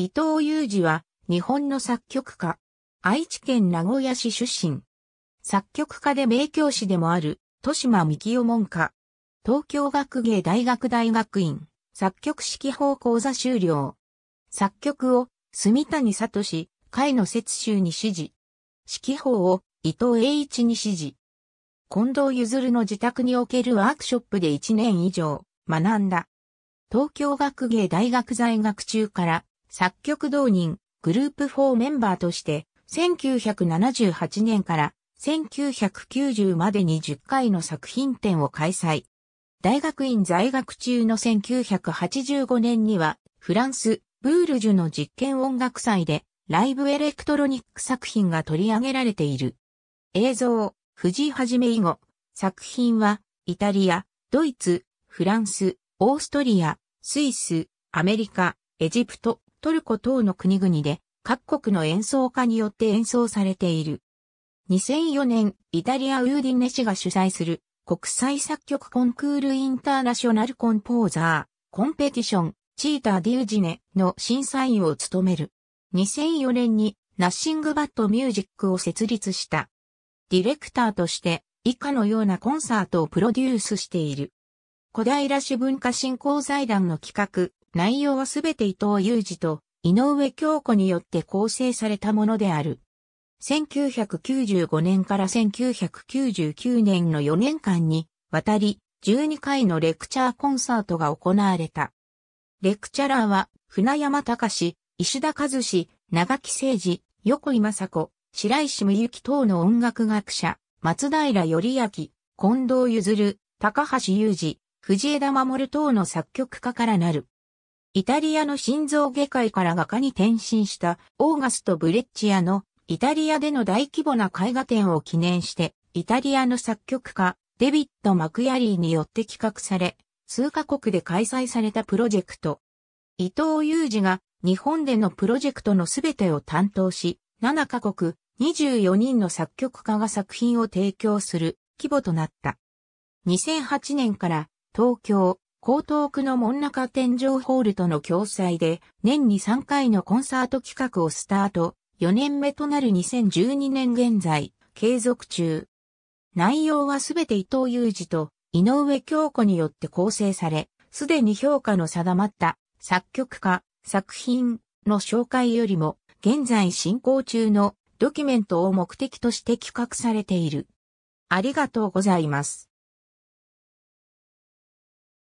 伊藤祐二は、日本の作曲家。愛知県名古屋市出身。作曲家で名教師でもある、豊島幹雄門下。東京学芸大学大学院、作曲指揮法講座修了。作曲を、住谷聡、海野節舟に指示。指揮法を、伊藤栄一に指示。近藤譲の自宅におけるワークショップで1年以上、学んだ。東京学芸大学在学中から、作曲同人、グループ4メンバーとして、1978年から1990までに10回の作品展を開催。大学院在学中の1985年には、フランス、ブールジュの実験音楽祭で、ライブエレクトロニック作品が取り上げられている。映像、藤井はじめ以後、作品は、イタリア、ドイツ、フランス、オーストリア、スイス、アメリカ、エジプト、トルコ等の国々で各国の演奏家によって演奏されている。2004年、イタリア・ウーディネ氏が主催する国際作曲コンクールインターナショナルコンポーザー、コンペティション、チーター・ディュージネの審査員を務める。2004年にナッシングバット・ミュージックを設立した。ディレクターとして以下のようなコンサートをプロデュースしている。小平市文化振興財団の企画、内容はすべて伊藤裕二と井上京子によって構成されたものである。1995年から1999年の4年間にわたり12回のレクチャーコンサートが行われた。レクチャラーは船山隆、石田和志、長木誠二、横井雅子、白石美幸等の音楽学者、松平頼明、近藤譲、高橋裕二、藤枝守等の作曲家からなる。イタリアの心臓外科医から画家に転身したオーガスト・ブレッチアのイタリアでの大規模な絵画展を記念して、イタリアの作曲家デビッド・マクヤリーによって企画され、数カ国で開催されたプロジェクト。伊藤祐二が日本でのプロジェクトのすべてを担当し、7カ国24人の作曲家が作品を提供する規模となった。2008年から東京、江東区の門中天井ホールとの共催で、年に3回のコンサート企画をスタート、4年目となる2012年現在、継続中。内容はすべて伊藤祐二と井上京子によって構成され、すでに評価の定まった作曲家、作品の紹介よりも、現在進行中のドキュメントを目的として企画されている。ありがとうございます。